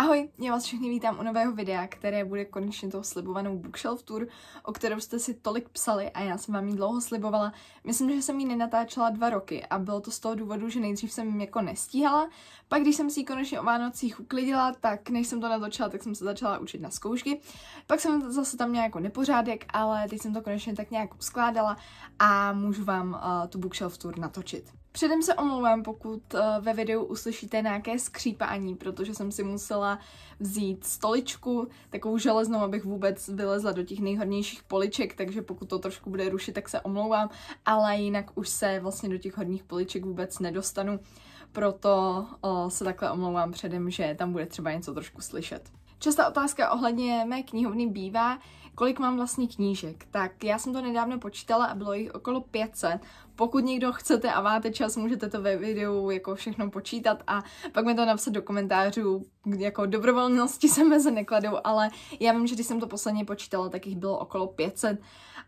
Ahoj, já vás všechny vítám u nového videa, které bude konečně tou slibovanou bookshelf tour, o kterou jste si tolik psali a já jsem vám ji dlouho slibovala. Myslím, že jsem ji nenatáčela dva roky a bylo to z toho důvodu, že nejdřív jsem jako nestíhala, pak když jsem si ji konečně o Vánocích uklidila, tak než jsem to natočila, tak jsem se začala učit na zkoušky. Pak jsem zase tam měla jako nepořádek, ale teď jsem to konečně tak nějak uskládala a můžu vám uh, tu bookshelf tour natočit. Předem se omlouvám, pokud eh, ve videu uslyšíte nějaké skřípání, protože jsem si musela vzít stoličku, takovou železnou, abych vůbec vylezla do těch nejhornějších poliček, takže pokud to trošku bude rušit, tak se omlouvám, ale jinak už se vlastně do těch horních poliček vůbec nedostanu, proto eh, se takhle omlouvám předem, že tam bude třeba něco trošku slyšet. Častá otázka ohledně mé knihovny bývá, kolik mám vlastně knížek. Tak já jsem to nedávno počítala a bylo jich okolo 500, pokud někdo chcete a máte čas, můžete to ve videu jako všechno počítat a pak mi to napsat do komentářů, jako dobrovolnosti se mezi nekladou, ale já vím, že když jsem to posledně počítala, tak jich bylo okolo 500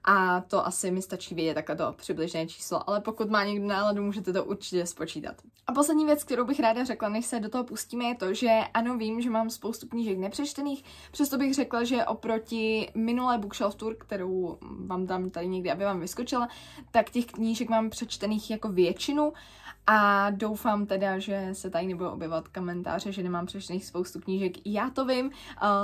a to asi mi stačí vědět takhle to přibližné číslo, ale pokud má někdo náladu, můžete to určitě spočítat. A poslední věc, kterou bych ráda řekla, než se do toho pustíme, je to, že ano, vím, že mám spoustu knížek nepřečtených, přesto bych řekla, že oproti minulé bookshelf tour, kterou vám tam tady někdy, aby vám vyskočila, tak těch knížek mám přečtených jako většinu a doufám teda, že se tady nebudou objevat komentáře, že nemám přečtených spoustu knížek. Já to vím, uh,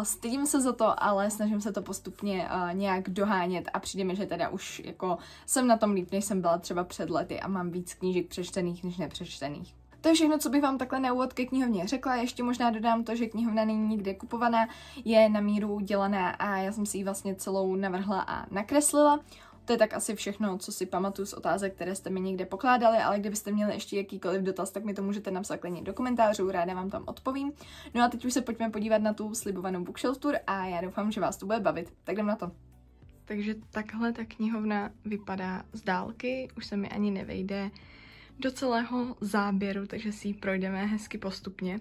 stydím se za to, ale snažím se to postupně uh, nějak dohánět a přijde mi, že teda už jako jsem na tom líp, než jsem byla třeba před lety a mám víc knížek přečtených než nepřečtených. To je všechno, co bych vám takhle na úvod ke knihovně řekla. Ještě možná dodám to, že knihovna není nikde kupovaná, je na míru dělaná a já jsem si ji vlastně celou navrhla a nakreslila. To je tak asi všechno, co si pamatuju z otázek, které jste mi někde pokládali, ale kdybyste měli ještě jakýkoliv dotaz, tak mi to můžete napsat klidně do komentářů, ráda vám tam odpovím. No a teď už se pojďme podívat na tu slibovanou bookshelf tour a já doufám, že vás to bude bavit. Tak jdem na to. Takže takhle ta knihovna vypadá z dálky, už se mi ani nevejde do celého záběru, takže si ji projdeme hezky postupně.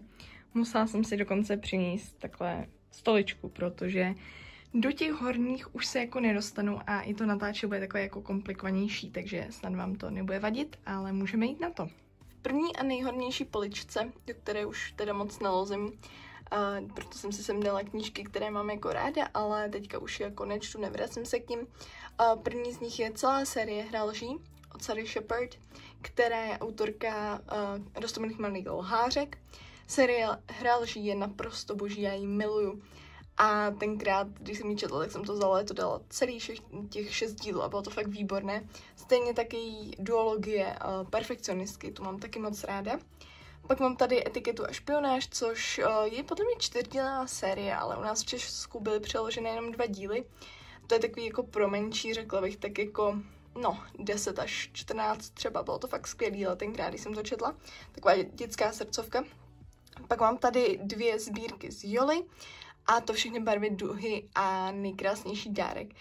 Musela jsem si dokonce přinést takhle stoličku, protože do těch horních už se jako nedostanu a i to natáče bude takové jako komplikovanější, takže snad vám to nebude vadit, ale můžeme jít na to. V první a nejhornější poličce, do které už teda moc nelozím, a proto jsem si sem dala knížky, které mám jako ráda, ale teďka už jako nečtu, nevracím se k ním. A první z nich je celá série Hra lží od Sally Shepard, která je autorka uh, Rostomilých malých lhářek. Série Hra lží je naprosto boží, já ji miluju. A tenkrát, když jsem ji četla, tak jsem to vzala, to dala celý šest, těch šest dílů a bylo to fakt výborné. Stejně taky její duologie uh, eh, perfekcionistky, tu mám taky moc ráda. Pak mám tady etiketu a špionáž, což uh, je podle mě čtyřdílná série, ale u nás v Česku byly přeložené jenom dva díly. To je takový jako pro menší, řekla bych, tak jako no, 10 až 14 třeba, bylo to fakt skvělý, ale tenkrát, když jsem to četla, taková dětská srdcovka. Pak mám tady dvě sbírky z Joly a to všechny barvy duhy a nejkrásnější dárek.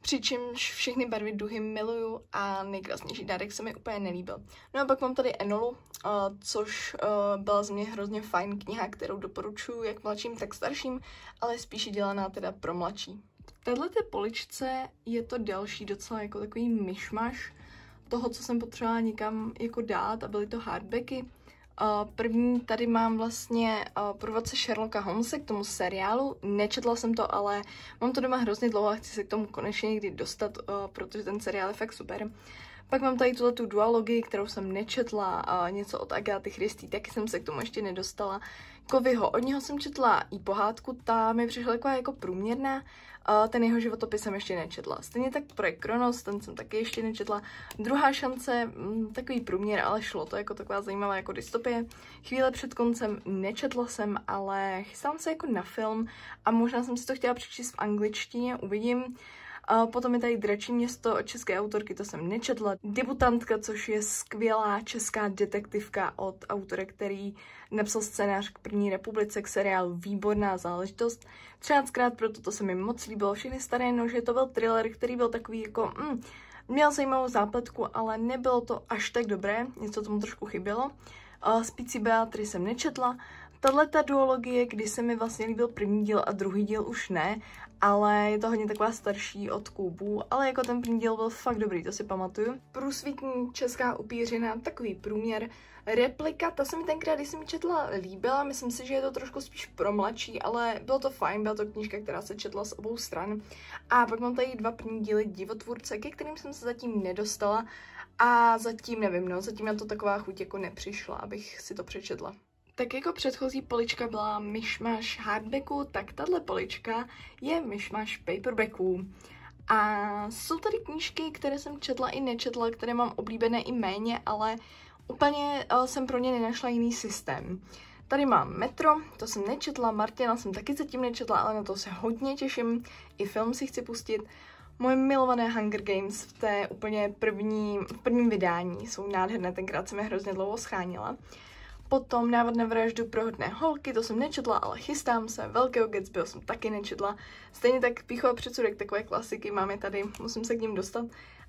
Přičemž všechny barvy duhy miluju a nejkrásnější dárek se mi úplně nelíbil. No a pak mám tady Enolu, uh, což uh, byla z mě hrozně fajn kniha, kterou doporučuji jak mladším, tak starším, ale spíše dělaná teda pro mladší. V této poličce je to další docela jako takový myšmaš toho, co jsem potřebovala někam jako dát a byly to hardbacky. První tady mám vlastně průvodce Sherlocka Holmesa k tomu seriálu. Nečetla jsem to, ale mám to doma hrozně dlouho a chci se k tomu konečně někdy dostat, protože ten seriál je fakt super. Pak mám tady tuto tu kterou jsem nečetla, něco od Agáty Christy, taky jsem se k tomu ještě nedostala. Kovyho, od něho jsem četla i pohádku, ta mi přišla jako průměrná, ten jeho životopis jsem ještě nečetla. Stejně tak projekt Kronos, ten jsem taky ještě nečetla. Druhá šance, mm, takový průměr, ale šlo to jako taková zajímavá jako dystopie. Chvíle před koncem nečetla jsem, ale chystám se jako na film a možná jsem si to chtěla přečíst v angličtině, uvidím. A potom je tady Dračí město od české autorky, to jsem nečetla. Debutantka, což je skvělá česká detektivka od autora, který napsal scénář k první republice, k seriálu Výborná záležitost. Třináctkrát, proto to se mi moc líbilo. Všechny staré nože, to byl thriller, který byl takový jako... Mm, měl zajímavou zápletku, ale nebylo to až tak dobré, něco tomu trošku chybělo. Spící Beatry jsem nečetla, tahle ta duologie, kdy se mi vlastně líbil první díl a druhý díl už ne, ale je to hodně taková starší od Kubu, ale jako ten první díl byl fakt dobrý, to si pamatuju. Průsvitní česká upířina, takový průměr, replika, ta se mi tenkrát, když jsem ji četla, líbila, myslím si, že je to trošku spíš pro mladší, ale bylo to fajn, byla to knížka, která se četla z obou stran. A pak mám tady dva první díly divotvůrce, ke kterým jsem se zatím nedostala a zatím nevím, no, zatím na to taková chuť jako nepřišla, abych si to přečetla. Tak jako předchozí polička byla myšmaš hardbacku, tak tahle polička je myšmaš paperbacku. A jsou tady knížky, které jsem četla i nečetla, které mám oblíbené i méně, ale úplně eh, jsem pro ně nenašla jiný systém. Tady mám Metro, to jsem nečetla, Martina jsem taky zatím nečetla, ale na to se hodně těším, i film si chci pustit. Moje milované Hunger Games v té úplně první, v prvním vydání jsou nádherné, tenkrát jsem je hrozně dlouho schánila. Potom návod na vraždu hodné holky, to jsem nečetla, ale chystám se. Velkého Gatsby jsem taky nečetla. Stejně tak Pícho a předsudek, takové klasiky máme tady, musím se k ním dostat.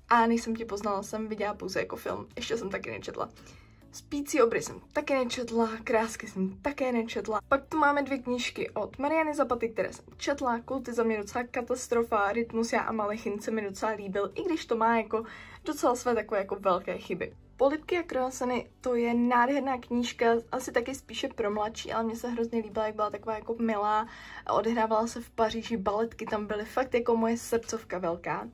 A než jsem ti poznala, jsem viděla pouze jako film, ještě jsem taky nečetla. Spící obry jsem také nečetla, krásky jsem také nečetla. Pak tu máme dvě knížky od Mariany Zapaty, které jsem četla. Kulty za mě docela katastrofa, Rytmus já a Malechin se mi docela líbil, i když to má jako docela své takové jako velké chyby. Polipky a kroasany, to je nádherná knížka, asi taky spíše pro mladší, ale mně se hrozně líbila, jak byla taková jako milá. Odehrávala se v Paříži, baletky tam byly fakt jako moje srdcovka velká.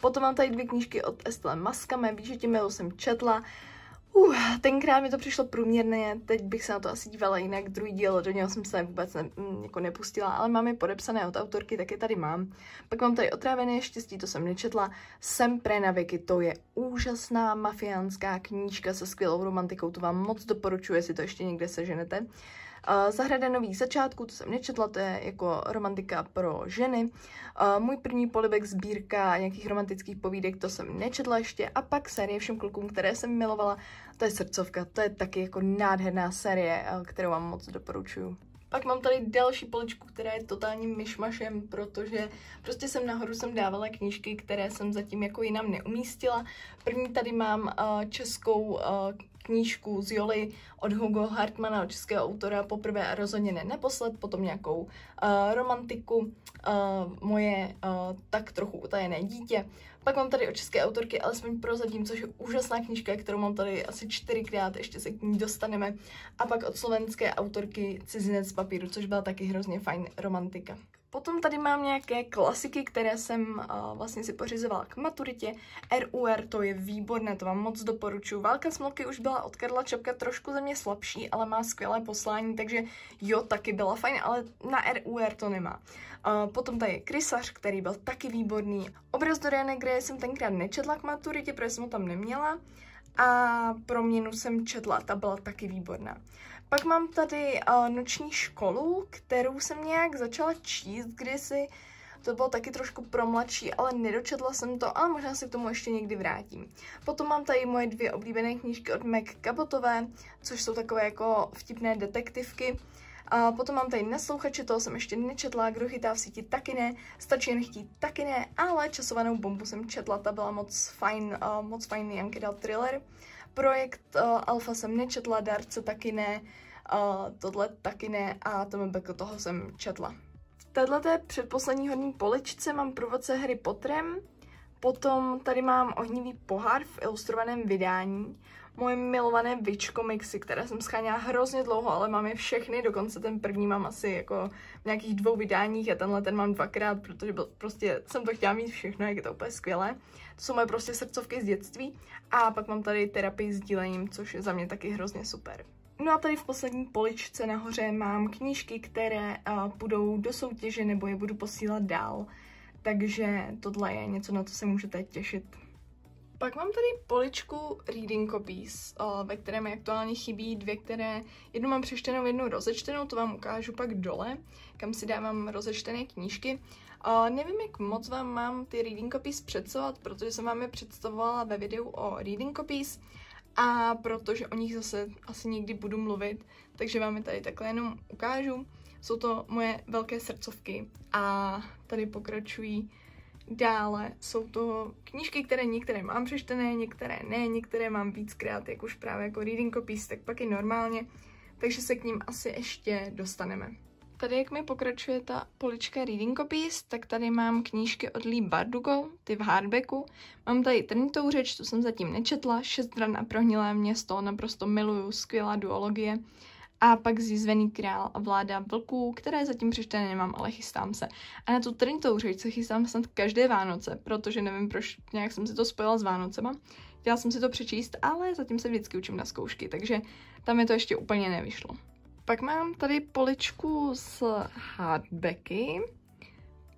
Potom mám tady dvě knížky od Estelle Maska, mé výžitě, jsem četla. Uh, tenkrát mi to přišlo průměrně, teď bych se na to asi dívala jinak, druhý díl, do něho jsem se vůbec ne, mm, jako nepustila, ale mám je podepsané od autorky, tak je tady mám. Pak mám tady Otrávené štěstí, to jsem nečetla, Sem pre na věky, to je úžasná mafiánská knížka se skvělou romantikou, to vám moc doporučuji, jestli to ještě někde seženete. Eh, Zahrada nových začátků, to jsem nečetla, to je jako romantika pro ženy. Eh, Můj první polibek sbírka nějakých romantických povídek, to jsem nečetla ještě. A pak série všem klukům, které jsem milovala, to je srdcovka, to je taky jako nádherná série, eh, kterou vám moc doporučuju. Pak mám tady další poličku, která je totálním myšmašem, protože prostě jsem nahoru jsem dávala knížky, které jsem zatím jako jinam neumístila. První tady mám uh, českou uh, knížku z Joly od Hugo Hartmana, českého autora, poprvé a rozhodně ne naposled, potom nějakou uh, romantiku, uh, moje uh, tak trochu utajené dítě. Pak mám tady od české autorky Alespoň prozatím, což je úžasná knížka, kterou mám tady asi čtyřikrát, ještě se k ní dostaneme. A pak od slovenské autorky Cizinec z papíru, což byla taky hrozně fajn romantika. Potom tady mám nějaké klasiky, které jsem uh, vlastně si pořizovala k maturitě. RUR, to je výborné, to vám moc doporučuji. Válka smolky už byla od Karla Čapka trošku ze mě slabší, ale má skvělé poslání, takže jo, taky byla fajn, ale na RUR to nemá. Uh, potom tady je Krysař, který byl taky výborný. Obraz Doriana Greje jsem tenkrát nečetla k maturitě, protože jsem ho tam neměla a proměnu jsem četla, ta byla taky výborná. Pak mám tady uh, noční školu, kterou jsem nějak začala číst kdysi. To bylo taky trošku pro mladší, ale nedočetla jsem to, ale možná se k tomu ještě někdy vrátím. Potom mám tady moje dvě oblíbené knížky od Meg Cabotové, což jsou takové jako vtipné detektivky. A potom mám tady naslouchače, toho jsem ještě nečetla, kdo chytá v síti taky ne, stačí jen chtít taky ne, ale časovanou bombu jsem četla, ta byla moc fajn, uh, moc fajn dal thriller. Projekt uh, eh, Alfa jsem nečetla, Darce taky ne, uh, tohle taky ne a TMBK toho jsem četla. V této předposlední horní poličce mám průvodce Harry Potterem, potom tady mám ohnivý pohár v ilustrovaném vydání, moje milované vičko komiksy, které jsem scháněla hrozně dlouho, ale mám je všechny, dokonce ten první mám asi jako v nějakých dvou vydáních a tenhle ten mám dvakrát, protože byl, prostě jsem to chtěla mít všechno, jak je to úplně skvělé. To jsou moje prostě srdcovky z dětství a pak mám tady terapii s dílením, což je za mě taky hrozně super. No a tady v poslední poličce nahoře mám knížky, které uh, budou do soutěže nebo je budu posílat dál. Takže tohle je něco, na co se můžete těšit. Pak mám tady poličku Reading Copies, eh, ve které mi aktuálně chybí dvě, které jednu mám přečtenou, jednu rozečtenou, to vám ukážu pak dole, kam si dávám rozečtené knížky. Nevím, jak moc vám mám ty Reading Copies představovat, protože jsem vám je představovala ve videu o Reading Copies a protože o nich zase asi někdy budu mluvit, takže vám je tady takhle jenom ukážu. Jsou to moje velké srdcovky a tady pokračují Dále jsou to knížky, které některé mám přečtené, některé ne, některé mám víckrát, jak už právě jako reading copies, tak pak i normálně, takže se k ním asi ještě dostaneme. Tady, jak mi pokračuje ta polička Reading Copies, tak tady mám knížky od Lee Bardugo, ty v hardbacku. Mám tady Trnitou řeč, tu jsem zatím nečetla, Šest dran a prohnilé město, naprosto miluju, skvělá duologie a pak Zjizvený král a vláda vlků, které zatím přečtené nemám, ale chystám se. A na tu trnitou řeč se chystám snad každé Vánoce, protože nevím proč, nějak jsem si to spojila s Vánocema. Chtěla jsem si to přečíst, ale zatím se vždycky učím na zkoušky, takže tam mi to ještě úplně nevyšlo. Pak mám tady poličku s hardbacky,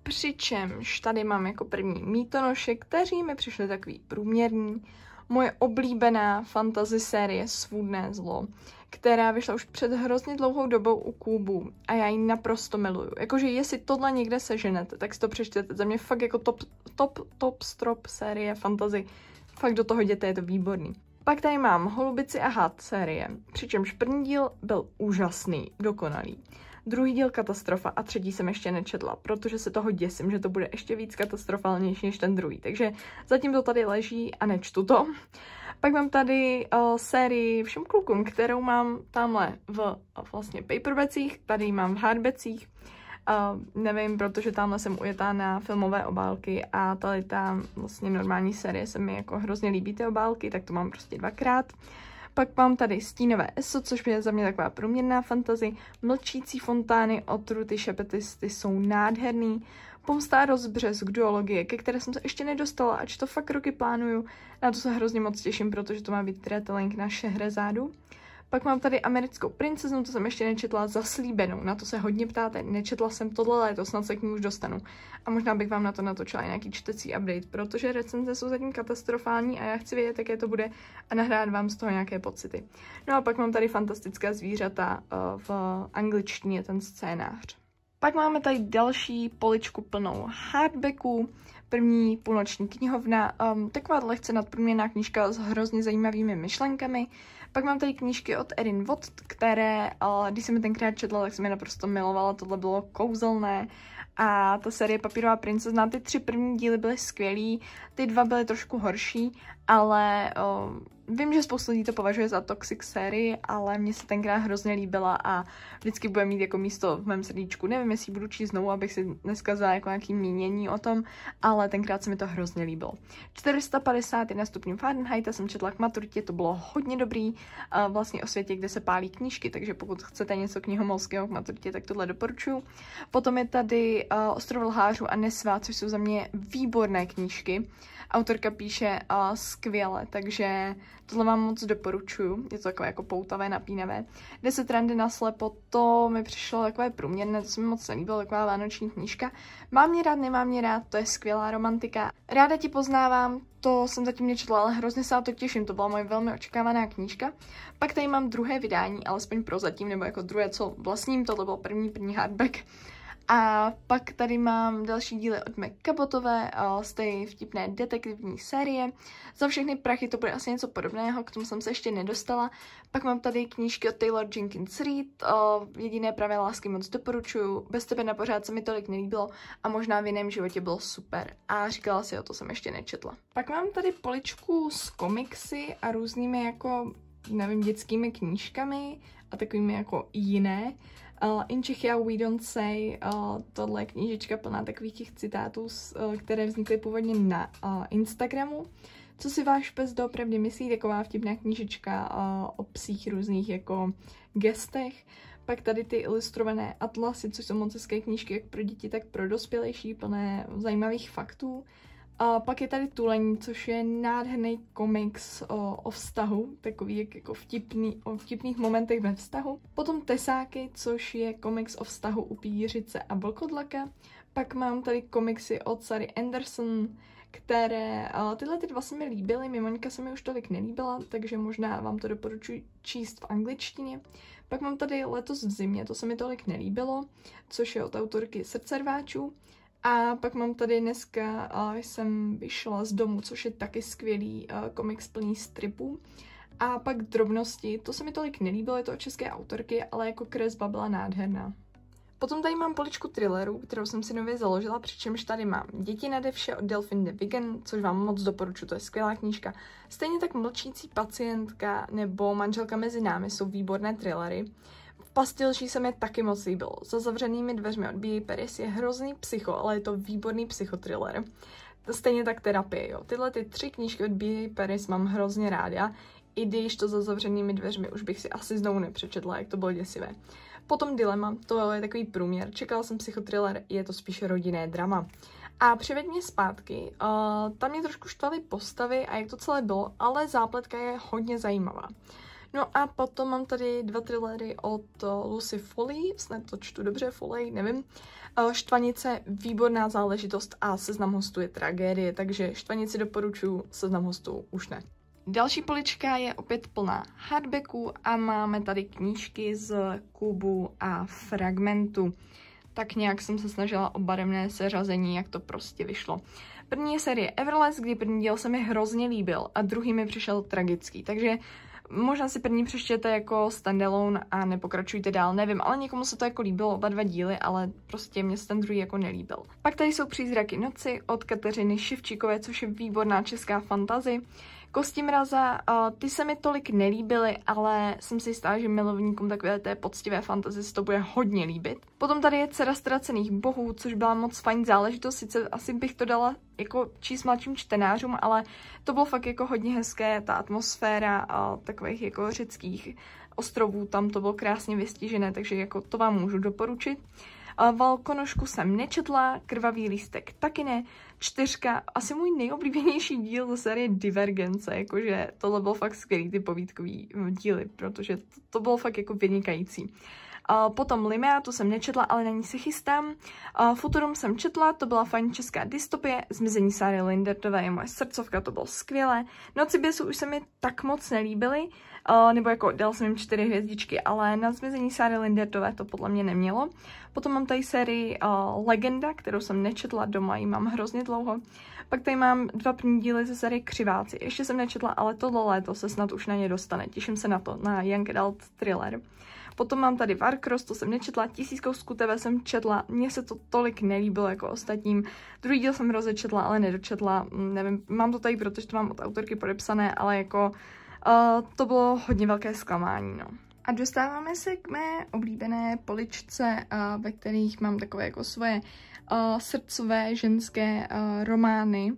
přičemž tady mám jako první mítonoše, kteří mi přišli takový průměrný. Moje oblíbená fantasy série Svůdné zlo která vyšla už před hrozně dlouhou dobou u Kubu a já ji naprosto miluju. Jakože jestli tohle někde seženete, tak si to přečtete. Za mě fakt jako top, top, top strop série fantasy, Fakt do toho jděte, je to výborný. Pak tady mám Holubici a had série, přičemž první díl byl úžasný, dokonalý. Druhý díl katastrofa a třetí jsem ještě nečetla, protože se toho děsím, že to bude ještě víc katastrofálnější než ten druhý. Takže zatím to tady leží a nečtu to. Pak mám tady uh, sérii Všem klukům, kterou mám tamhle v uh, vlastně paperbecích, tady mám v hardbecích, Uh, eh, nevím, protože tamhle jsem ujetá na filmové obálky a tady ta vlastně normální série se mi jako hrozně líbí ty obálky, tak to mám prostě dvakrát. Pak mám tady Stínové ESO, což je za mě taková průměrná fantazy. Mlčící fontány, otruty, šepety, ty jsou nádherný. Pomstá k duologie, ke které jsem se ještě nedostala, ač to fakt roky plánuju. Na to se hrozně moc těším, protože to má být retelling na Šehrezádu. Pak mám tady americkou princeznu, to jsem ještě nečetla, zaslíbenou. Na to se hodně ptáte, nečetla jsem tohle léto, snad se k ní už dostanu. A možná bych vám na to natočila nějaký čtecí update, protože recenze jsou zatím katastrofální a já chci vědět, jaké to bude a nahrát vám z toho nějaké pocity. No a pak mám tady fantastická zvířata eh, v angličtině, ten scénář. Pak máme tady další poličku plnou hardbacků, první půlnoční knihovna, um, taková lehce nadprůměrná knížka s hrozně zajímavými myšlenkami. Pak mám tady knížky od Erin Watt, které, uh, když jsem je tenkrát četla, tak jsem je naprosto milovala, tohle bylo kouzelné. A ta série Papírová princezna, ty tři první díly byly skvělý, ty dva byly trošku horší, ale uh, vím, že spoustu lidí to považuje za toxic sérii, ale mně se tenkrát hrozně líbila a vždycky bude mít jako místo v mém srdíčku. Nevím, jestli budu číst znovu, abych si dneska vzala jako nějaký mínění o tom, ale tenkrát se mi to hrozně líbilo. 451 stupňů Fahrenheita jsem četla k maturitě, to bylo hodně dobrý, eh, vlastně o světě, kde se pálí knížky, takže pokud chcete něco knihomolského k maturitě, tak tohle doporučuju. Potom je tady eh, Ostrov lhářů a Nesvá, což jsou za mě výborné knížky. Autorka píše uh, skvěle, takže tohle vám moc doporučuju. Je to takové jako poutavé, napínavé. Deset se na slepo, to mi přišlo takové průměrné, to se mi moc nelíbilo, taková vánoční knížka. Mám mě rád, nemám mě rád, to je skvělá romantika. Ráda ti poznávám, to jsem zatím nečetla, ale hrozně se na to těším, to byla moje velmi očekávaná knížka. Pak tady mám druhé vydání, alespoň zatím nebo jako druhé, co vlastním, tohle byl první, první hardback. A pak tady mám další díly od Mac Cabotové z té vtipné detektivní série. Za všechny prachy to bude asi něco podobného, k tomu jsem se ještě nedostala. Pak mám tady knížky od Taylor Jenkins Reid, jediné pravé lásky moc doporučuju, bez tebe na pořád se mi tolik nelíbilo a možná v jiném životě bylo super. A říkala si, o to jsem ještě nečetla. Pak mám tady poličku s komiksy a různými jako, nevím, dětskými knížkami a takovými jako jiné. Uh, in Czechia we don't say, uh, tohle je knížička plná takových těch citátů, uh, které vznikly původně na uh, Instagramu. Co si váš pes doopravdy myslí, taková vtipná knížička uh, o psích různých jako gestech. Pak tady ty ilustrované atlasy, což jsou moc hezké knížky jak pro děti, tak pro dospělejší, plné zajímavých faktů. A pak je tady Tulení, což je nádherný komiks o, o vztahu, takový jak jako vtipný, o vtipných momentech ve vztahu. Potom Tesáky, což je komiks o vztahu u pířice a vlkodlaka. Pak mám tady komiksy od Sary Anderson, které, tyhle ty dva se mi líbily, Mimoňka se mi už tolik nelíbila, takže možná vám to doporučuji číst v angličtině. Pak mám tady Letos v zimě, to se mi tolik nelíbilo, což je od autorky Srdcerváčů. A pak mám tady dneska, jsem vyšla z domu, což je taky skvělý komiks plný stripů. A pak drobnosti, to se mi tolik nelíbilo, je to od české autorky, ale jako kresba byla nádherná. Potom tady mám poličku thrillerů, kterou jsem si nově založila, přičemž tady mám Děti nade vše od Delphine de Vigan, což vám moc doporučuji, to je skvělá knížka. Stejně tak Mlčící pacientka nebo Manželka mezi námi jsou výborné thrillery. Pastilší se mi taky moc líbilo. Za zavřenými dveřmi od B.A. Paris je hrozný psycho, ale je to výborný psychotriller. Stejně tak terapie, jo. Tyhle ty tři knížky od B.A. Paris mám hrozně ráda, i když to za zavřenými dveřmi už bych si asi znovu nepřečetla, jak to bylo děsivé. Potom Dilema, to je takový průměr. Čekala jsem psychotriller, je to spíš rodinné drama. A přived mě zpátky, uh, tam mě trošku štvaly postavy a jak to celé bylo, ale zápletka je hodně zajímavá. No a potom mám tady dva thrillery od eh, Lucy Foley, snad to čtu dobře, Foley, nevím. Eh, Štvanice, výborná záležitost a seznam hostů je tragédie, takže Štvanici doporučuji seznam hostů už ne. Další polička je opět plná hardbacků a máme tady knížky z Kubu a Fragmentu. Tak nějak jsem se snažila o barevné seřazení, jak to prostě vyšlo. První je série Everless, kdy první díl se mi hrozně líbil a druhý mi přišel tragický, takže Možná si první přeštěte jako standalone a nepokračujte dál, nevím, ale někomu se to jako líbilo, oba dva díly, ale prostě mě se ten druhý jako nelíbil. Pak tady jsou Přízraky noci od Kateřiny Ševčíkové, což je výborná česká fantazy. Kosti mraza, ty se mi tolik nelíbily, ale jsem si jistá, že milovníkům takové té poctivé fantazy se to bude hodně líbit. Potom tady je Cera ztracených bohů, což byla moc fajn záležitost, sice asi bych to dala jako číst mladším čtenářům, ale to bylo fakt jako hodně hezké, ta atmosféra a takových jako řeckých ostrovů, tam to bylo krásně vystížené, takže jako to vám můžu doporučit. Valkonožku jsem nečetla, krvavý lístek taky ne, Čtyřka, asi můj nejoblíbenější díl ze série Divergence, jakože tohle byl fakt skvělý, ty povídkový mm, díly, protože to, to bylo fakt jako vynikající. Uh, potom Limea, to jsem nečetla, ale na ní se chystám. Uh, Futurum jsem četla, to byla fajn česká dystopie, Zmizení Sary Lindertové je moje srdcovka, to bylo skvělé. Noci běsu už se mi tak moc nelíbily, Eh, nebo jako dal jsem jim čtyři hvězdičky, ale na zmizení Sary Lindertové to podle mě nemělo. Potom mám tady sérii uh, Legenda, kterou jsem nečetla doma, ji mám hrozně dlouho. Pak tady mám dva první díly ze série Křiváci. Ještě jsem nečetla, ale tohle léto se snad už na ně dostane. Těším se na to, na Young Adult Thriller. Potom mám tady Warcross, to jsem nečetla, tisíckou skuteve jsem četla, mně se to tolik nelíbilo jako ostatním. Druhý díl jsem rozečetla, ale nedočetla, mm, nevím, mám to tady, protože to mám od autorky podepsané, ale jako Uh, to bylo hodně velké zklamání, no. A dostáváme se k mé oblíbené poličce, uh, ve kterých mám takové jako svoje uh, srdcové ženské uh, romány.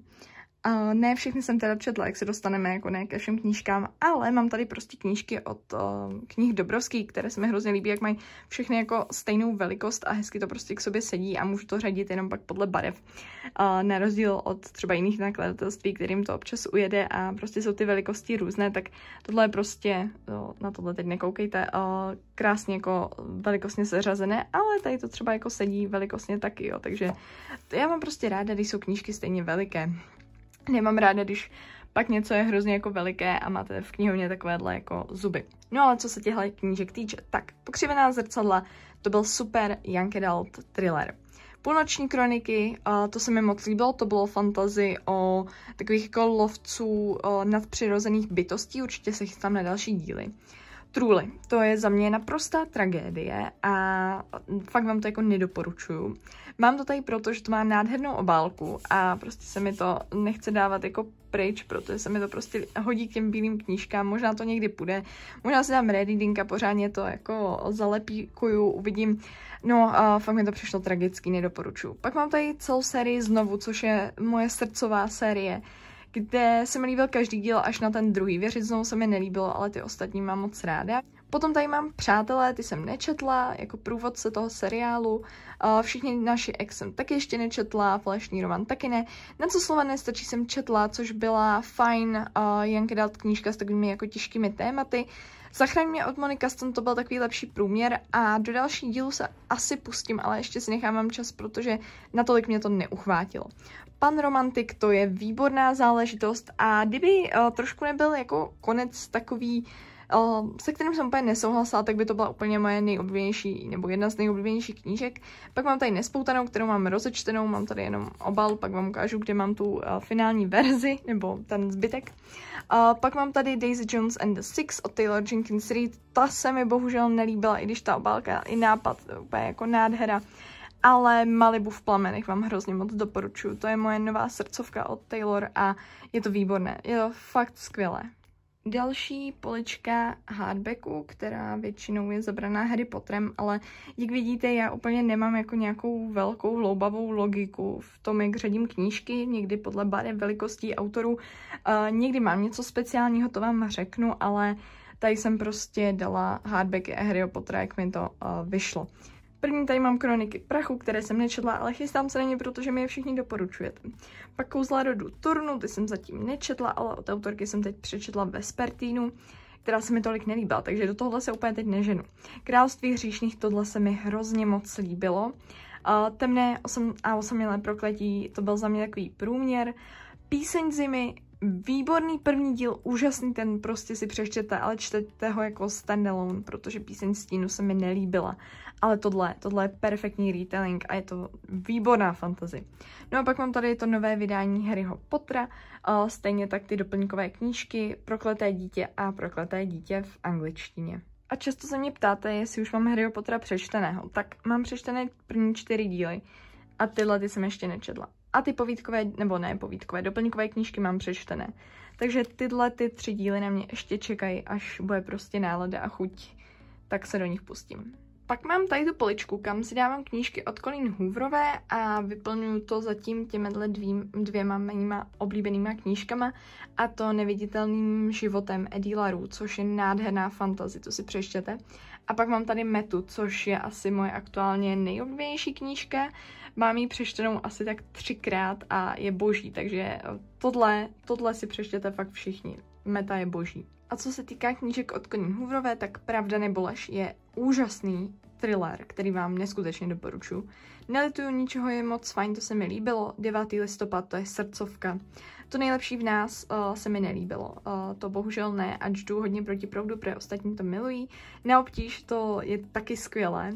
Uh, ne všechny jsem teda četla, jak se dostaneme jako ne ke všem knížkám, ale mám tady prostě knížky od uh, knih Dobrovský, které se mi hrozně líbí, jak mají všechny jako stejnou velikost a hezky to prostě k sobě sedí a můžu to řadit jenom pak podle barev. Uh, na rozdíl od třeba jiných nakladatelství, kterým to občas ujede a prostě jsou ty velikosti různé, tak tohle je prostě, uh, na tohle teď nekoukejte, uh, krásně jako velikostně seřazené, ale tady to třeba jako sedí velikostně taky, jo, takže já mám prostě ráda, když jsou knížky stejně veliké. Nemám ráda, když pak něco je hrozně jako veliké a máte v knihovně takovéhle jako zuby. No ale co se těchto knížek týče, tak Pokřivená zrcadla, to byl super young adult thriller. Půlnoční kroniky, to se mi moc líbilo, to bylo fantazy o takových jako lovců nadpřirozených bytostí, určitě se chystám na další díly. Truly, To je za mě naprostá tragédie a fakt vám to jako nedoporučuju. Mám to tady proto, že to má nádhernou obálku a prostě se mi to nechce dávat jako pryč, protože se mi to prostě hodí k těm bílým knížkám, možná to někdy půjde, možná si dám reading a pořádně to jako zalepíkuju, uvidím. No a fakt mi to přišlo tragický, nedoporučuju. Pak mám tady celou sérii znovu, což je moje srdcová série, kde se mi líbil každý díl až na ten druhý. Věřit znovu se mi nelíbilo, ale ty ostatní mám moc ráda. Potom tady mám Přátelé, ty jsem nečetla, jako průvodce toho seriálu. Všichni naši ex jsem taky ještě nečetla, Falešný román taky ne. Na co slova nestačí jsem četla, což byla fajn Janke dát knížka s takovými jako těžkými tématy. Zachraň mě od Monika Stone, to byl takový lepší průměr a do dalších dílů se asi pustím, ale ještě si vám čas, protože natolik mě to neuchvátilo. Pan Romantik, to je výborná záležitost a kdyby uh, trošku nebyl jako konec takový uh, Ehm, se kterým jsem úplně nesouhlasila, tak by to byla úplně moje nejoblíbenější nebo jedna z nejoblíbenějších knížek. Pak mám tady Nespoutanou, kterou mám rozečtenou, mám tady jenom obal, pak vám ukážu, kde mám tu eh, finální verzi nebo ten zbytek. pak mám tady Daisy Jones and the Six od Taylor Jenkins Reid. Ta se mi bohužel nelíbila, i když ta obálka i nápad úplně jako nádhera ale Malibu v plamenech vám hrozně moc doporučuju. To je moje nová srdcovka od Taylor a je to výborné. Je to fakt skvělé. Další polička hardbacku, která většinou je zabraná Harry Potterem, ale jak vidíte, já úplně nemám jako nějakou velkou hloubavou logiku v tom, jak řadím knížky, někdy podle barev velikostí autorů. Uh, někdy mám něco speciálního, to vám řeknu, ale tady jsem prostě dala hardbacky a Harry Pottera, jak mi to uh, vyšlo. První tady mám kroniky prachu, které jsem nečetla, ale chystám se na ně, protože mi je všichni doporučujete. Pak kouzla rodu Turnu, ty jsem zatím nečetla, ale od autorky jsem teď přečetla Vespertínu, která se mi tolik nelíbila, takže do tohle se úplně teď neženu. Království hříšných, tohle se mi hrozně moc líbilo. A temné osm, a osamělé prokletí, to byl za mě takový průměr. Píseň zimy, výborný první díl, úžasný, ten prostě si přečtěte, ale čtete ho jako standalone, protože píseň Stínu se mi nelíbila. Ale tohle, tohle je perfektní retelling a je to výborná fantazy. No a pak mám tady to nové vydání Harryho Pottera, stejně tak ty doplňkové knížky Prokleté dítě a Prokleté dítě v angličtině. A často se mě ptáte, jestli už mám Harryho Pottera přečteného. Tak mám přečtené první čtyři díly a tyhle ty jsem ještě nečetla. A ty povídkové, nebo ne povídkové, doplňkové knížky mám přečtené. Takže tyhle ty tři díly na mě ještě čekají, až bude prostě nálada a chuť, tak se do nich pustím. Pak mám tady tu poličku, kam si dávám knížky od Colin Hooverové a vyplňuju to zatím těmihle dvím, dvěma mýma oblíbenýma knížkama a to Neviditelným životem Eddie Larue, což je nádherná fantazi, to si přečtěte. A pak mám tady Metu, což je asi moje aktuálně nejoblíbenější knížka, Mám ji přečtenou asi tak třikrát a je boží, takže tohle, tohle si přečtěte fakt všichni. Meta je boží. A co se týká knížek od Koní Hooverové, tak Pravda nebo lež je úžasný thriller, který vám neskutečně doporučuji. Nelituju ničeho, je moc fajn, to se mi líbilo. 9. listopad, to je srdcovka. To nejlepší v nás uh, se mi nelíbilo. Uh, to bohužel ne, ač jdu hodně proti proudu, pro ostatní to milují. Neobtíž, to je taky skvělé.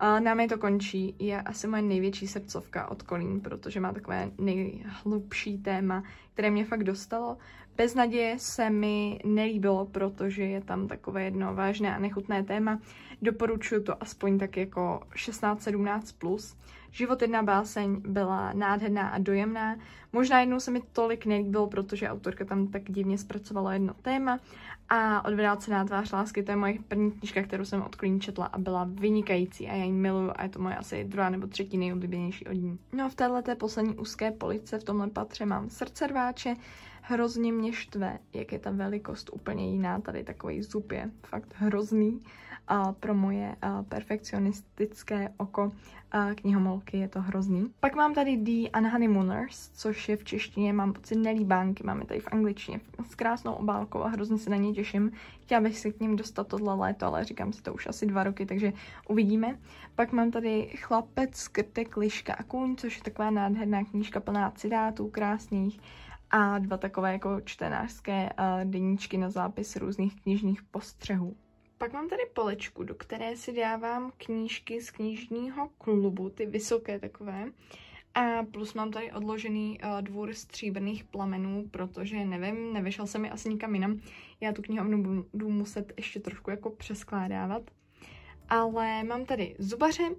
A nám je to končí, je asi moje největší srdcovka od Kolín, protože má takové nejhlubší téma, které mě fakt dostalo. Bez naděje se mi nelíbilo, protože je tam takové jedno vážné a nechutné téma. Doporučuju to aspoň tak jako 16-17+. Plus Život jedna báseň byla nádherná a dojemná. Možná jednou se mi tolik nelíbilo, protože autorka tam tak divně zpracovala jedno téma a odvrácená tvář lásky, to je moje první knižka, kterou jsem od Queen četla a byla vynikající a já ji miluju a je to moje asi druhá nebo třetí nejoblíbenější od ní. No a v téhle té poslední úzké police v tomhle patře mám srdce rváče, hrozně mě štve, jak je ta velikost úplně jiná, tady takový zub je fakt hrozný pro moje perfekcionistické oko knihomolky, je to hrozný. Pak mám tady The Unhoneymooners, což je v češtině, mám pocit nelíbánky, máme tady v angličtině s krásnou obálkou a hrozně se na ně těším. Chtěla bych se k ním dostat tohle léto, ale říkám si to už asi dva roky, takže uvidíme. Pak mám tady Chlapec, skrtek, liška a kůň, což je taková nádherná knížka plná citátů krásných a dva takové jako čtenářské uh, deníčky na zápis různých knižních postřehů. Pak mám tady polečku, do které si dávám knížky z knižního klubu, ty vysoké takové. A plus mám tady odložený uh, dvůr stříbrných plamenů, protože nevím, nevyšel se mi asi nikam jinam. Já tu knihovnu budu muset ještě trošku jako přeskládávat. Ale mám tady zubaře,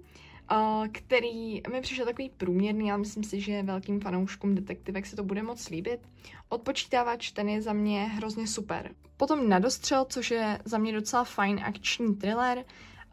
který mi přišel takový průměrný, ale myslím si, že velkým fanouškům detektivek se to bude moc líbit. Odpočítávač ten je za mě hrozně super. Potom Nadostřel, což je za mě docela fajn akční thriller,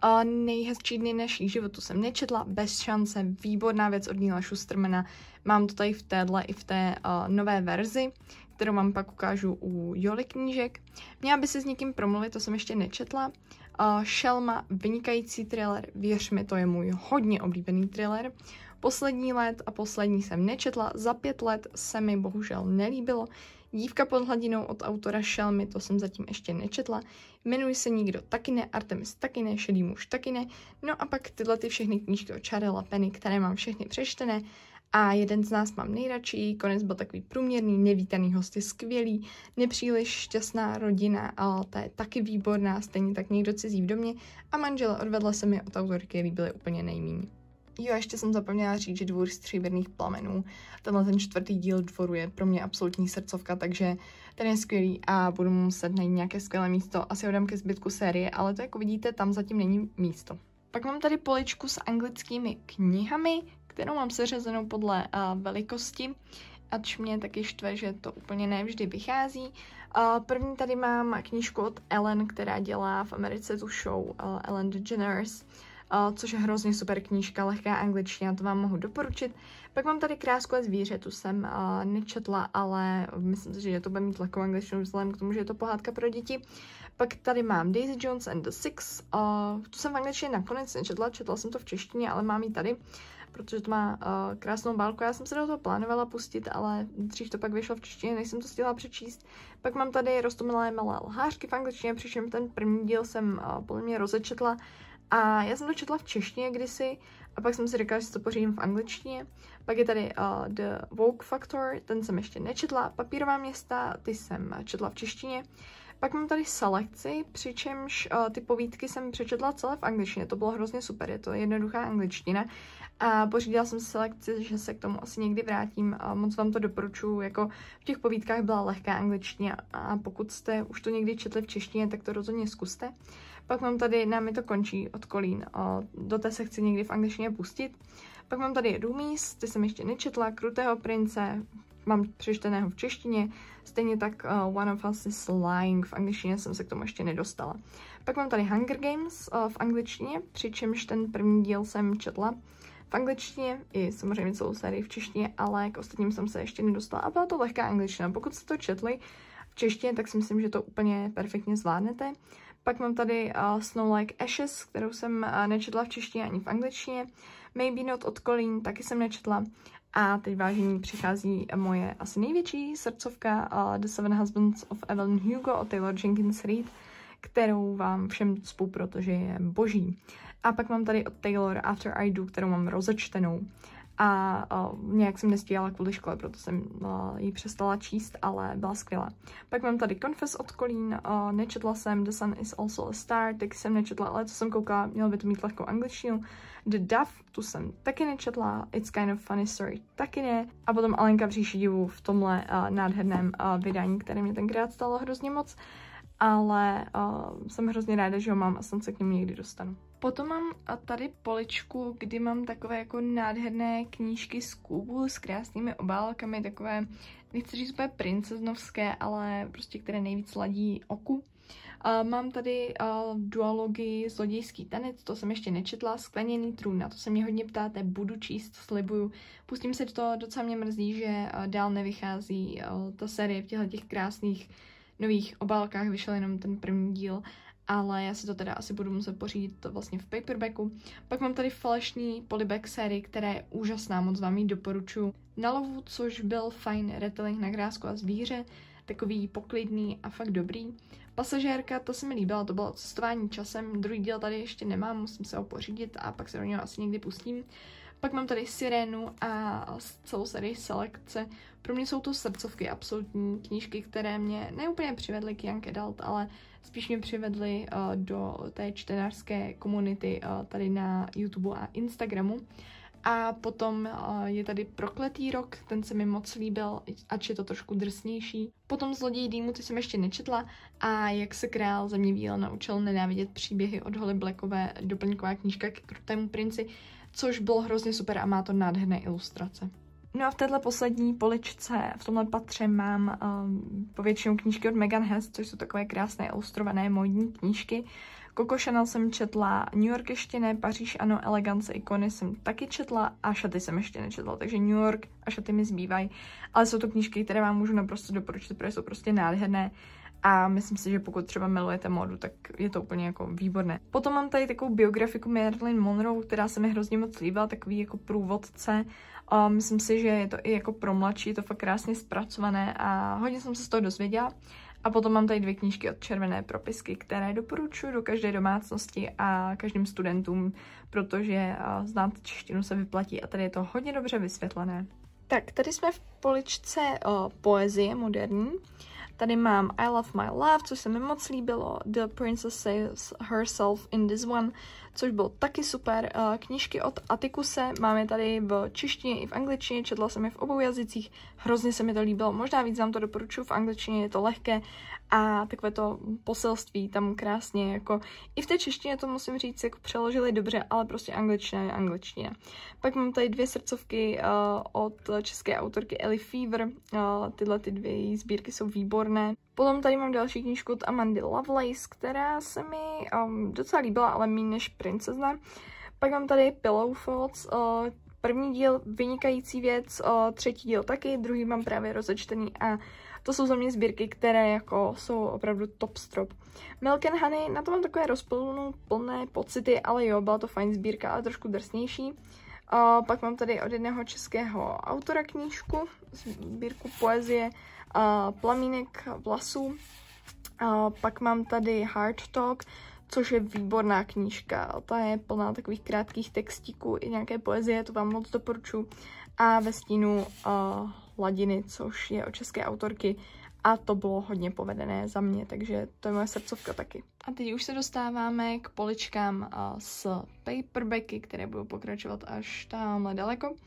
A nejhezčí dny naší životu jsem nečetla, bez šance, výborná věc od Níla Šustrmana. Mám to tady v téhle i v té uh, nové verzi, kterou vám pak ukážu u Joli knížek. Měla by se s někým promluvit, to jsem ještě nečetla. Uh, Šelma, vynikající thriller, věř mi, to je můj hodně oblíbený thriller. Poslední let a poslední jsem nečetla, za pět let se mi bohužel nelíbilo. Dívka pod hladinou od autora Šelmy, to jsem zatím ještě nečetla. Jmenuji se nikdo taky ne, Artemis taky ne, Šedý muž taky ne. No a pak tyhle ty všechny knížky od Charlie Penny, které mám všechny přečtené a jeden z nás mám nejradší, konec byl takový průměrný, nevítaný host je skvělý, nepříliš šťastná rodina, ale ta je taky výborná, stejně tak někdo cizí v domě a manžela odvedla se mi od autorky, líbily úplně nejméně. Jo, ještě jsem zapomněla říct, že dvůr stříbrných plamenů, tenhle ten čtvrtý díl dvoru je pro mě absolutní srdcovka, takže ten je skvělý a budu muset najít nějaké skvělé místo. Asi ho dám ke zbytku série, ale to jako vidíte, tam zatím není místo. Pak mám tady poličku s anglickými knihami, kterou mám seřazenou podle velikosti, ač mě taky štve, že to úplně nevždy vychází. první tady mám knížku od Ellen, která dělá v Americe tu show Ellen DeGeneres, což je hrozně super knížka, lehká angličtina, to vám mohu doporučit. Pak mám tady Krásku a zvíře, tu jsem nečetla, ale myslím si, že to bude mít lehkou angličtinu vzhledem k tomu, že je to pohádka pro děti. Pak tady mám Daisy Jones and the Six, uh, tu jsem v angličtině nakonec nečetla, četla jsem to v češtině, ale mám ji tady protože to má uh, krásnou bálku. Já jsem se do toho plánovala pustit, ale dřív to pak vyšlo v češtině, než jsem to stihla přečíst. Pak mám tady roztomilé malé lhářky v angličtině, přičem ten první díl jsem uh, podle mě rozečetla. A já jsem to četla v češtině kdysi a pak jsem si říkala, že si to pořídím v angličtině. Pak je tady uh, The Vogue Factor, ten jsem ještě nečetla. Papírová města, ty jsem četla v češtině. Pak mám tady selekci, přičemž uh, ty povídky jsem přečetla celé v angličtině, to bylo hrozně super, je to jednoduchá angličtina. A pořídila jsem selekci, že se k tomu asi někdy vrátím, a moc vám to doporučuji, jako v těch povídkách byla lehká angličtina a pokud jste už to někdy četli v češtině, tak to rozhodně zkuste. Pak mám tady Námi to končí od Kolín, eh, do té se chci někdy v angličtině pustit. Pak mám tady Rumis. ty jsem ještě nečetla, Krutého prince, mám přečteného v češtině, stejně tak uh, One of Us is Lying, v angličtině jsem se k tomu ještě nedostala. Pak mám tady Hunger Games uh, v angličtině, přičemž ten první díl jsem četla v angličtině i samozřejmě celou sérii v češtině, ale k ostatním jsem se ještě nedostala a byla to lehká angličtina. Pokud jste to četli v češtině, tak si myslím, že to úplně perfektně zvládnete. Pak mám tady uh, Snow Like Ashes, kterou jsem uh, nečetla v češtině ani v angličtině. Maybe Not od Colleen taky jsem nečetla. A teď vážení přichází moje asi největší srdcovka uh, The Seven Husbands of Evelyn Hugo od Taylor Jenkins Reid, kterou vám všem cpu, protože je boží. A pak mám tady od Taylor After I Do, kterou mám rozečtenou a uh, nějak jsem nestíhala kvůli škole, proto jsem uh, ji přestala číst, ale byla skvělá. Pak mám tady Confess od Colleen, uh, nečetla jsem The Sun is also a Star, tak jsem nečetla, ale to jsem koukala, měla by to mít lehkou angličtinu. The Duff, tu jsem taky nečetla, It's Kind of Funny Story taky ne. A potom Alenka v říši divu v tomhle uh, nádherném uh, vydání, které mě tenkrát stalo hrozně moc, ale uh, jsem hrozně ráda, že ho mám a snad se k němu někdy dostanu. Potom mám tady poličku, kdy mám takové jako nádherné knížky z Kubu s krásnými obálkami, takové, nechci říct úplně princeznovské, ale prostě které nejvíc ladí oku. mám tady duology Zlodějský tanec, to jsem ještě nečetla, Skleněný trůn, na to se mě hodně ptáte, budu číst, slibuju. Pustím se to, docela mě mrzí, že dál nevychází ta série v těchto těch krásných nových obálkách, vyšel jenom ten první díl, ale já si to teda asi budu muset pořídit vlastně v paperbacku. Pak mám tady falešný polybag série, která je úžasná, moc vám ji doporučuji. Na lovu, což byl fajn retelling na grásku a zvíře, takový poklidný a fakt dobrý. Pasažérka, to se mi líbila, to bylo cestování časem, druhý díl tady ještě nemám, musím se ho pořídit a pak se do něho asi někdy pustím. Pak mám tady Sirénu a celou sérii selekce. Pro mě jsou to srdcovky absolutní knížky, které mě neúplně přivedly k Young Adult, ale spíš mě přivedly uh, do té čtenářské komunity uh, tady na YouTube a Instagramu. A potom uh, je tady Prokletý rok, ten se mi moc líbil, ač je to trošku drsnější. Potom Zloděj dýmu, ty jsem ještě nečetla a Jak se král země Bíla naučil nenávidět příběhy od Holly Blackové, doplňková knížka k krutému princi což bylo hrozně super a má to nádherné ilustrace. No a v této poslední poličce, v tomhle patře mám um, povětšinou knížky od Megan Hess, což jsou takové krásné ilustrované módní knížky. Coco Chanel jsem četla, New York ještě ne, Paříž ano, elegance ikony jsem taky četla a šaty jsem ještě nečetla, takže New York a šaty mi zbývají, ale jsou to knížky, které vám můžu naprosto doporučit, protože jsou prostě nádherné a myslím si, že pokud třeba milujete modu, tak je to úplně jako výborné. Potom mám tady takovou biografiku Marilyn Monroe, která se mi hrozně moc líbila, takový jako průvodce. A myslím si, že je to i jako pro mladší, je to fakt krásně zpracované a hodně jsem se z toho dozvěděla. A potom mám tady dvě knížky od Červené propisky, které doporučuji do každé domácnosti a každým studentům, protože znát češtinu se vyplatí a tady je to hodně dobře vysvětlené. Tak, tady jsme v poličce o, poezie moderní Tady mám I Love My Love, což se mi moc líbilo, The Princess Saves Herself in This One, což byl taky super. Eh, knížky od Atikuse mám je tady v češtině i v angličtině, četla jsem je v obou jazycích, hrozně se mi to líbilo, možná víc vám to doporučuji, v angličtině je to lehké a takové to poselství tam krásně, jako i v té češtině to musím říct, jako přeložili dobře, ale prostě angličtina je angličtina. Pak mám tady dvě srdcovky uh, od české autorky Ellie Fever, uh, tyhle ty dvě její sbírky jsou výborné, výborné. Potom tady mám další knížku od Amandy Lovelace, která se mi um, docela líbila, ale méně než Princezna. Pak mám tady Pillow Thoughts, uh, první díl vynikající věc, uh, třetí díl taky, druhý mám právě rozečtený a to jsou za mě sbírky, které jako jsou opravdu top strop. Milk and Honey, na to mám takové rozplnou plné pocity, ale jo, byla to fajn sbírka, ale trošku drsnější. Uh, pak mám tady od jedného českého autora knížku, sbírku poezie plamínek vlasů. A pak mám tady Hard Talk, což je výborná knížka. Ta je plná takových krátkých textíků i nějaké poezie, to vám moc doporučuji. A ve stínu uh, Ladiny, což je o české autorky a to bylo hodně povedené za mě, takže to je moje srdcovka taky. A teď už se dostáváme k poličkám uh, s paperbacky, které budou pokračovat až tamhle daleko. Uh,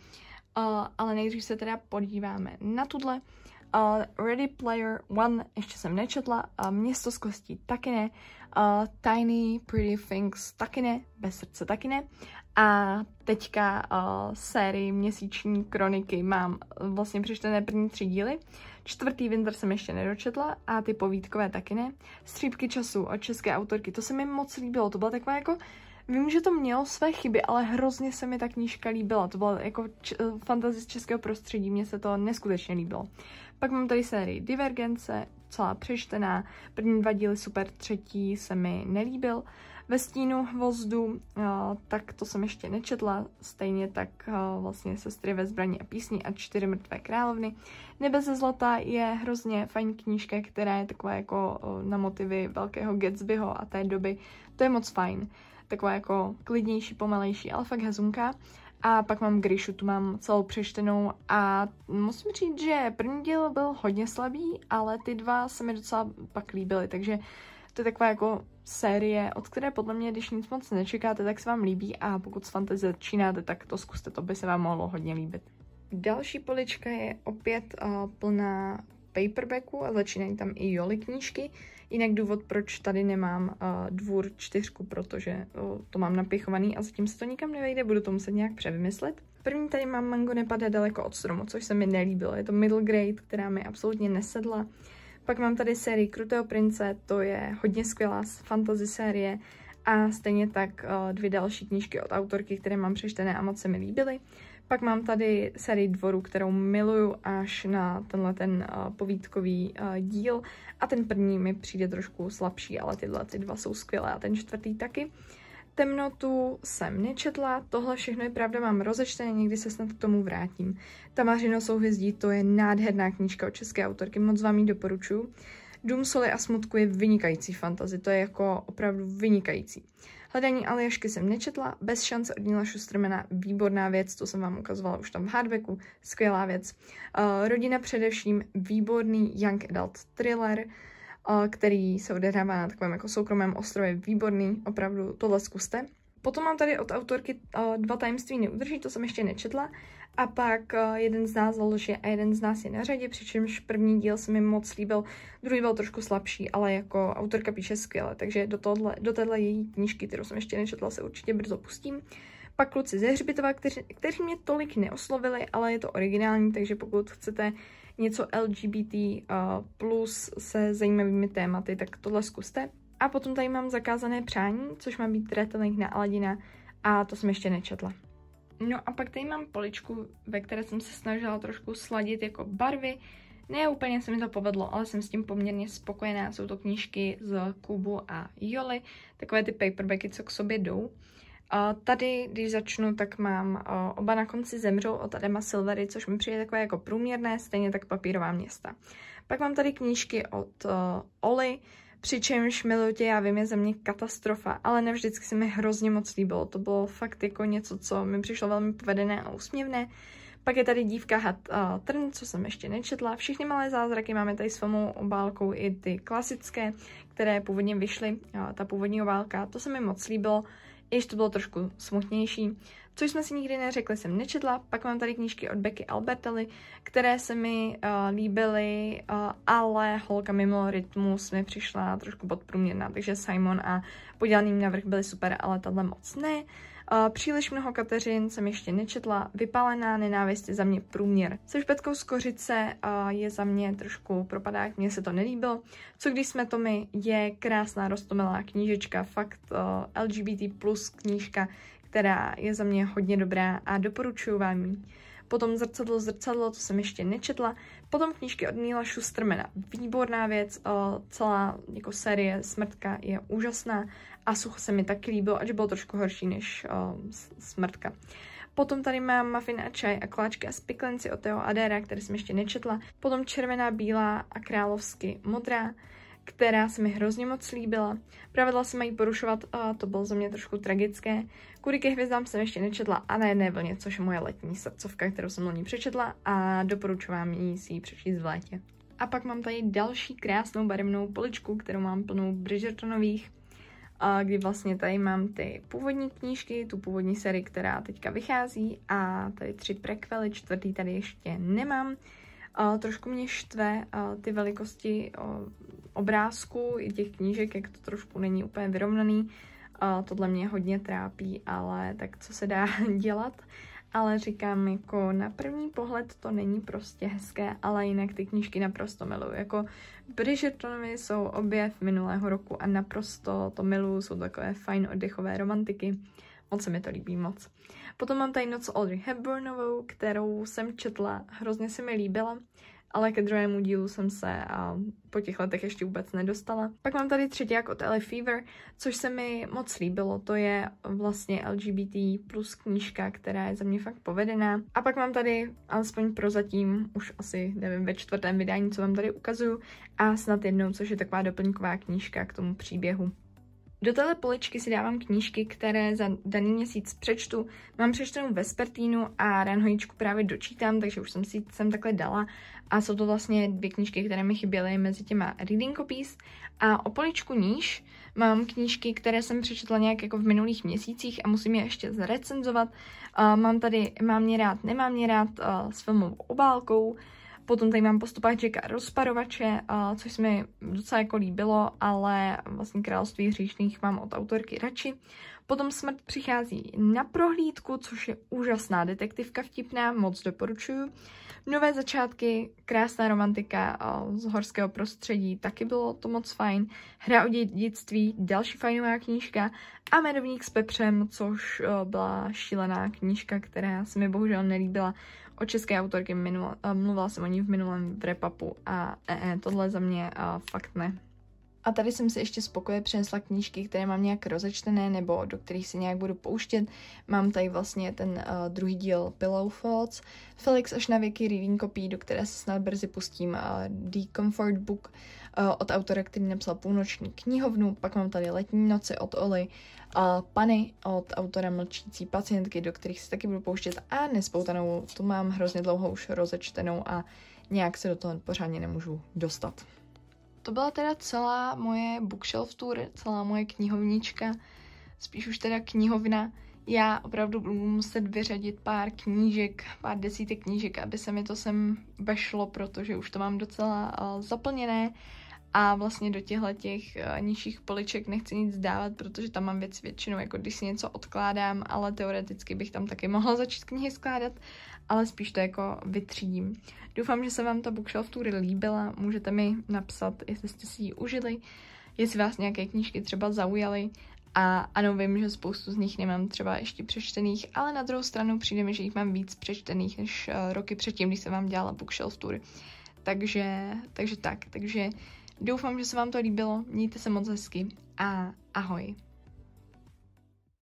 ale nejdřív se teda podíváme na tuhle. Uh, Uh, Ready Player One ještě jsem nečetla, uh, Město z kostí taky ne, uh, Tiny Pretty Things taky ne, Bez srdce taky ne. A teďka uh, sérii Měsíční kroniky mám vlastně přečtené první tři díly. Čtvrtý Winter jsem ještě nedočetla a ty povídkové taky ne. Střípky času od české autorky, to se mi moc líbilo, to byla taková jako uh, Vím, že to mělo své chyby, ale hrozně se mi ta knížka líbila. To byla jako č- eh, fantazie z českého prostředí, mně se to neskutečně líbilo. Pak mám tady sérii Divergence, celá přečtená. První dva díly super, třetí se mi nelíbil. Ve stínu hvozdu, eh, tak to jsem ještě nečetla, stejně tak eh, vlastně Sestry ve zbraní a písni a Čtyři mrtvé královny. Nebe ze zlata je hrozně fajn knížka, která je taková jako na motivy velkého Gatsbyho a té doby. To je moc fajn taková jako klidnější, pomalejší, ale fakt hezunka. A pak mám Grishu, tu mám celou přeštenou a musím říct, že první díl byl hodně slabý, ale ty dva se mi docela pak líbily, takže to je taková jako série, od které podle mě, když nic moc nečekáte, tak se vám líbí a pokud s fantasy začínáte, tak to zkuste, to by se vám mohlo hodně líbit. Další polička je opět uh, plná paperbacku a začínají tam i joli knížky. Uh, Jinak důvod, proč tady nemám uh, dvůr čtyřku, protože uh, to mám napěchovaný a zatím se to nikam nevejde, budu to muset nějak převymyslet. První tady mám mango nepadá daleko od stromu, což se mi nelíbilo. Je to middle grade, která mi absolutně nesedla. Pak mám tady sérii Krutého prince, to je hodně skvělá fantasy série a stejně tak uh, dvě další knížky od autorky, které mám přečtené a moc se mi líbily. Pak mám tady sérii dvorů, kterou miluju až na tenhle ten uh, povídkový uh, díl a ten první mi přijde trošku slabší, ale tyhle ty dva jsou skvělé a ten čtvrtý taky. Temnotu jsem nečetla, tohle všechno je pravda, mám rozečtené, někdy se snad k tomu vrátím. Tamařino souhvězdí, to je nádherná knížka od české autorky, moc vám ji doporučuji. Dům soli a smutku je vynikající fantazy, to je jako opravdu vynikající. Hledání Aljašky jsem nečetla, bez šance od Nila Šustrmena, výborná věc, to jsem vám ukazovala už tam v hardbacku, skvělá věc. Uh, rodina především, výborný young adult thriller, uh, který se odehrává na takovém jako soukromém ostrově, výborný, opravdu tohle zkuste. Potom mám tady od autorky uh, Dva tajemství neudrží, to jsem ještě nečetla, a pak eh, jeden z nás lže a jeden z nás je na řadě, přičemž první díl se mi moc líbil, druhý byl trošku slabší, ale jako autorka píše skvěle, takže do, tohle, do téhle její knížky, kterou jsem ještě nečetla, se určitě brzo pustím. Pak kluci ze Hřbitova, kteři, kteří mě tolik neoslovili, ale je to originální, takže pokud chcete něco LGBT eh, plus se zajímavými tématy, tak tohle zkuste. A potom tady mám zakázané přání, což má být retelink na Aladina a to jsem ještě nečetla. No a pak tady mám poličku, ve které jsem se snažila trošku sladit jako barvy. Ne úplně se mi to povedlo, ale jsem s tím poměrně spokojená. Jsou to knížky z Kubu a Joli, takové ty paperbacky, co k sobě jdou. A tady, když začnu, tak mám oba na konci zemřou od Adama Silvery, což mi přijde takové jako průměrné, stejně tak papírová města. Pak mám tady knížky od Oli, Přičemž tě, já vím, je ze mě katastrofa, ale nevždycky se mi hrozně moc líbilo. To bylo fakt jako něco, co mi přišlo velmi povedené a úsměvné. Pak je tady dívka Hat uh, Trn, co jsem ještě nečetla. Všechny malé zázraky máme tady s FOMou obálkou i ty klasické, které původně vyšly. Uh, ta původní obálka, to se mi moc líbilo, když to bylo trošku smutnější což jsme si nikdy neřekli, jsem nečetla. Pak mám tady knížky od Becky Albertelli, které se mi uh, líbily, uh, ale holka mimo rytmus mi přišla trošku podprůměrná, takže Simon a podělaný návrh byly super, ale tahle moc ne. Uh, příliš mnoho Kateřin jsem ještě nečetla, vypálená nenávist je za mě průměr. Se špetkou z kořice uh, je za mě trošku propadák, mně se to nelíbilo. Co když jsme to my? je krásná roztomilá knížečka, fakt uh, LGBT plus knížka, která je za mě hodně dobrá a doporučuji vám ji. Potom Zrcadlo, zrcadlo, to jsem ještě nečetla. Potom knížky od Nila Schustermana. Výborná věc, celá jako série Smrtka je úžasná a sucho se mi tak líbilo, až bylo trošku horší než Smrtka. Potom tady mám muffin a čaj a kláčky a spiklenci od Teo Adéra, které jsem ještě nečetla. Potom červená, bílá a královsky modrá která se mi hrozně moc líbila. Pravidla se mají porušovat a to bylo za mě trošku tragické. Kudy ke hvězdám jsem ještě nečetla a na jedné vlně, což je moje letní srdcovka, kterou jsem loni přečetla a doporučuji vám jí si ji přečíst v létě. A pak mám tady další krásnou barevnou poličku, kterou mám plnou Bridgertonových, a kdy vlastně tady mám ty původní knížky, tu původní sérii, která teďka vychází a tady tři prequely, čtvrtý tady ještě nemám trošku mě štve ty velikosti uh, obrázku i těch knížek, jak to trošku není úplně vyrovnaný. Tohle mě hodně trápí, ale tak co se dá dělat? Ale říkám, jako na první pohled to není prostě hezké, ale jinak ty knížky naprosto miluju. Jako Bridgertonovi jsou objev minulého roku a naprosto to miluju, jsou takové fajn oddechové romantiky. Moc se mi to líbí, moc. Uh, Potom mám tady Noc Audrey Hepburnovou, kterou jsem četla, hrozně se mi líbila, ale ke druhému dílu jsem se a po těch letech ještě vůbec nedostala. Pak mám tady třetí jak od Ellie Fever, což se mi moc líbilo, to je vlastně LGBT plus knížka, která je za mě fakt povedená. A pak mám tady, alespoň prozatím, už asi nevím, ve čtvrtém vydání, co vám tady ukazuju, a snad jednou, což je taková doplňková knížka k tomu příběhu. Do téhle poličky si dávám knížky, které za daný měsíc přečtu. Mám přečtenou Vespertínu a Ranhojičku právě dočítám, takže už jsem si sem takhle dala. A jsou to vlastně dvě knížky, které mi chyběly mezi těma reading copies. A o poličku níž mám knížky, které jsem přečetla nějak jako v minulých měsících a musím je ještě zrecenzovat. mám tady Mám mě rád, nemám mě rád s filmovou obálkou. Potom tady mám postupa Jacka Rozparovače, což se mi docela jako líbilo, ale vlastně Království hříšných mám od autorky radši. Potom Smrt přichází na prohlídku, což je úžasná detektivka vtipná, moc doporučuju. Nové začátky, krásná romantika z horského prostředí, taky bylo to moc fajn. Hra o dědictví, další fajnová knížka a Medovník s pepřem, což byla šílená knížka, která se mi bohužel nelíbila o české autorky minul, uh, mluvila jsem o ní v minulém repapu a eh, eh, tohle za mě uh, fakt ne. A tady jsem si ještě spokoje přinesla knížky, které mám nějak rozečtené nebo do kterých si nějak budu pouštět. Mám tady vlastně ten uh, druhý díl Pillow Thoughts, Felix až na věky reading copy, do které se snad brzy pustím uh, The Comfort Book, Eh, od autora, který napsal Půlnoční knihovnu, pak mám tady Letní noci od Oli, a Pany od autora Mlčící pacientky, do kterých si taky budu pouštět a Nespoutanou, tu mám hrozně dlouho už rozečtenou a nějak se do toho pořádně nemůžu dostat. To byla teda celá moje bookshelf tour, celá moje knihovnička, spíš už teda knihovna. Já opravdu budu muset vyřadit pár knížek, pár desítek knížek, aby se mi to sem vešlo, protože už to mám docela eh, zaplněné a vlastně do těchto těch eh, nižších poliček nechci nic dávat, protože tam mám věc většinou, jako když si něco odkládám, ale teoreticky bych tam taky mohla začít knihy skládat, ale spíš to jako vytřídím. Doufám, že se vám ta bookshelf tour líbila, můžete mi napsat, jestli jste si ji užili, jestli vás nějaké knížky třeba zaujaly, a ano, vím, že spoustu z nich nemám třeba ještě přečtených, ale na druhou stranu přijde mi, že jich mám víc přečtených než eh, roky předtím, když jsem vám dělala bookshelf tour. Takže, takže tak, takže Doufám, že se vám to líbilo, mějte se moc hezky a ahoj.